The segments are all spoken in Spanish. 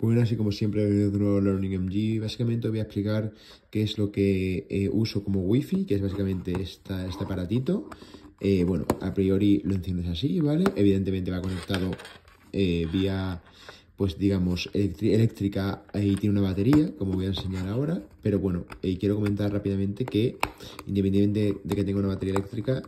Bueno, pues así como siempre, el de nuevo Learning MG. Básicamente voy a explicar qué es lo que eh, uso como wifi, que es básicamente esta, este aparatito. Eh, bueno, a priori lo enciendes así, ¿vale? Evidentemente va conectado eh, vía, pues digamos, eléctrica y tiene una batería, como voy a enseñar ahora. Pero bueno, quiero comentar rápidamente que independientemente de que tenga una batería eléctrica,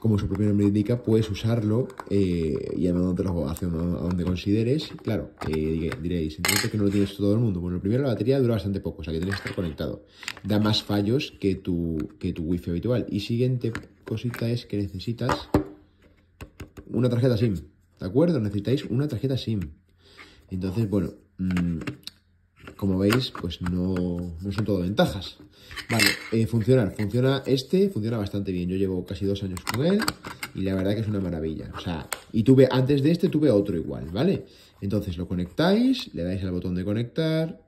como su propio nombre indica, puedes usarlo eh, y llamándotelo hacia a donde consideres. Claro, diréis, entonces que no lo tienes todo el mundo. Bueno, primero la batería dura bastante poco, o sea que tienes que estar conectado. Da más fallos que tu, que tu wifi habitual. Y siguiente cosita es que necesitas una tarjeta SIM. ¿De acuerdo? Necesitáis una tarjeta SIM. Entonces, bueno, mm, como veis, pues no, no son todo ventajas. Vale, eh, funciona, funciona este, funciona bastante bien. Yo llevo casi dos años con él y la verdad que es una maravilla. O sea, y tuve, antes de este tuve otro igual, ¿vale? Entonces lo conectáis, le dais al botón de conectar.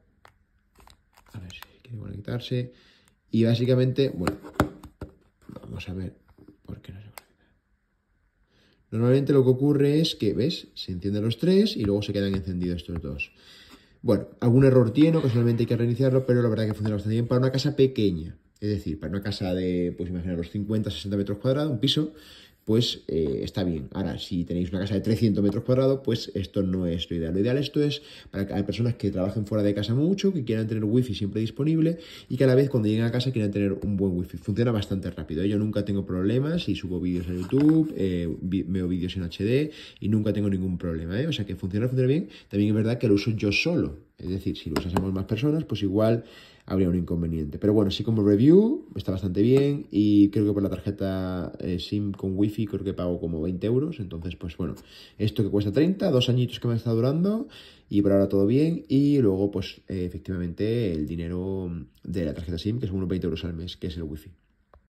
A ver si quiere conectarse. Y básicamente, bueno, vamos a ver por qué no se conecta. Normalmente lo que ocurre es que, ¿ves? Se encienden los tres y luego se quedan encendidos estos dos. Bueno, algún error tiene, ocasionalmente hay que reiniciarlo, pero la verdad que funciona bastante bien para una casa pequeña. Es decir, para una casa de, pues imagina, los 50, 60 metros cuadrados, un piso, pues eh, está bien. Ahora, si tenéis una casa de 300 metros cuadrados, pues esto no es lo ideal. Lo ideal esto es para que hay personas que trabajen fuera de casa mucho, que quieran tener wifi siempre disponible y que a la vez cuando lleguen a casa quieran tener un buen wifi. Funciona bastante rápido. ¿eh? Yo nunca tengo problemas y subo vídeos en YouTube, eh, veo vídeos en HD y nunca tengo ningún problema. O sea que funciona, funciona bien. También es verdad que lo uso yo solo es decir, si lo usásemos más personas, pues igual habría un inconveniente. Pero bueno, sí como review está bastante bien y creo que por la tarjeta eh, SIM con Wi-Fi creo que pago como 20 euros. Entonces, pues bueno, esto que cuesta 30, dos añitos que me está durando y por ahora todo bien. Y luego, pues eh, efectivamente, el dinero de la tarjeta SIM, que son unos 20 euros al mes, que es el Wi-Fi.